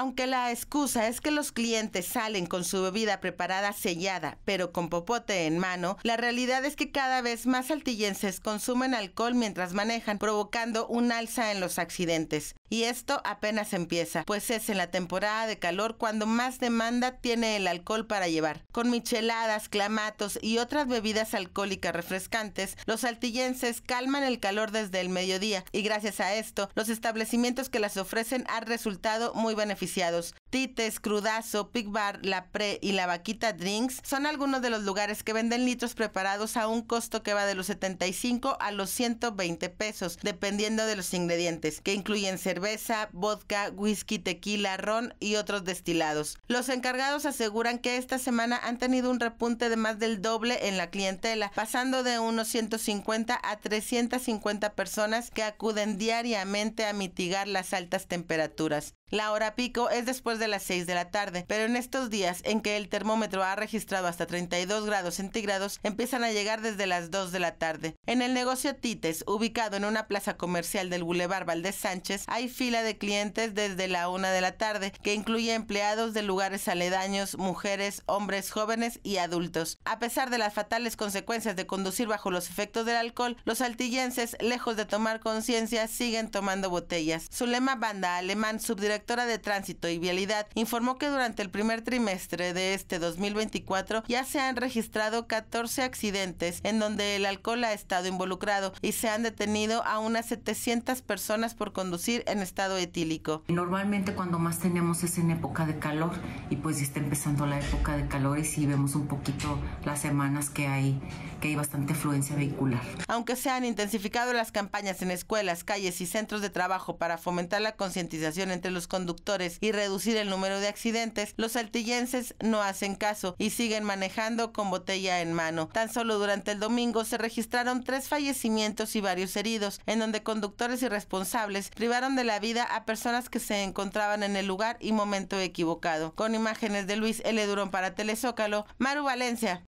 Aunque la excusa es que los clientes salen con su bebida preparada sellada, pero con popote en mano, la realidad es que cada vez más saltillenses consumen alcohol mientras manejan, provocando un alza en los accidentes. Y esto apenas empieza, pues es en la temporada de calor cuando más demanda tiene el alcohol para llevar. Con micheladas, clamatos y otras bebidas alcohólicas refrescantes, los saltillenses calman el calor desde el mediodía y gracias a esto, los establecimientos que las ofrecen han resultado muy beneficiados. Tites, Crudazo, Pig Bar, La Pre y La Vaquita Drinks son algunos de los lugares que venden litros preparados a un costo que va de los 75 a los 120 pesos, dependiendo de los ingredientes, que incluyen cerveza, cerveza, vodka, whisky, tequila, ron y otros destilados. Los encargados aseguran que esta semana han tenido un repunte de más del doble en la clientela, pasando de unos 150 a 350 personas que acuden diariamente a mitigar las altas temperaturas. La hora pico es después de las 6 de la tarde, pero en estos días en que el termómetro ha registrado hasta 32 grados centígrados, empiezan a llegar desde las 2 de la tarde. En el negocio Tites, ubicado en una plaza comercial del Boulevard Valdez Sánchez, hay fila de clientes desde la 1 de la tarde, que incluye empleados de lugares aledaños, mujeres, hombres jóvenes y adultos. A pesar de las fatales consecuencias de conducir bajo los efectos del alcohol, los altillenses, lejos de tomar conciencia, siguen tomando botellas. Su lema banda alemán directora de Tránsito y Vialidad informó que durante el primer trimestre de este 2024 ya se han registrado 14 accidentes en donde el alcohol ha estado involucrado y se han detenido a unas 700 personas por conducir en estado etílico. Normalmente cuando más tenemos es en época de calor y pues está empezando la época de calor y si vemos un poquito las semanas que hay que hay bastante fluencia vehicular. Aunque se han intensificado las campañas en escuelas, calles y centros de trabajo para fomentar la concientización entre los conductores y reducir el número de accidentes, los altillenses no hacen caso y siguen manejando con botella en mano. Tan solo durante el domingo se registraron tres fallecimientos y varios heridos, en donde conductores irresponsables privaron de la vida a personas que se encontraban en el lugar y momento equivocado. Con imágenes de Luis L. Durón para Telezócalo, Maru Valencia,